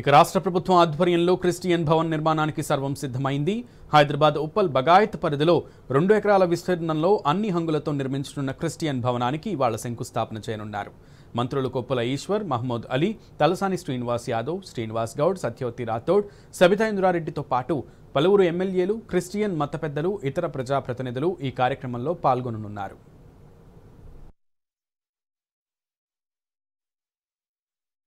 ఇక రాష్ట్ర ప్రభుత్వం ఆధ్వర్యంలో క్రిస్టియన్ భవన్ నిర్మాణానికి సర్వం సిద్ధమైంది హైదరాబాద్ ఉప్పల్ బగాయత్ పరిధిలో రెండు ఎకరాల విస్తీర్ణంలో అన్ని హంగులతో నిర్మించనున్న క్రిస్టియన్ భవనానికి ఇవాళ శంకుస్థాపన చేయనున్నారు మంత్రులు కొప్పుల ఈశ్వర్ మహమ్మద్ అలీ తలసాని శ్రీనివాస్ యాదవ్ శ్రీనివాస్ గౌడ్ సత్యవతి రాథోడ్ సబితా ఇంద్రారెడ్డితో పాటు పలువురు ఎమ్మెల్యేలు క్రిస్టియన్ మత పెద్దలు ఇతర ప్రజాప్రతినిధులు ఈ కార్యక్రమంలో పాల్గొననున్నారు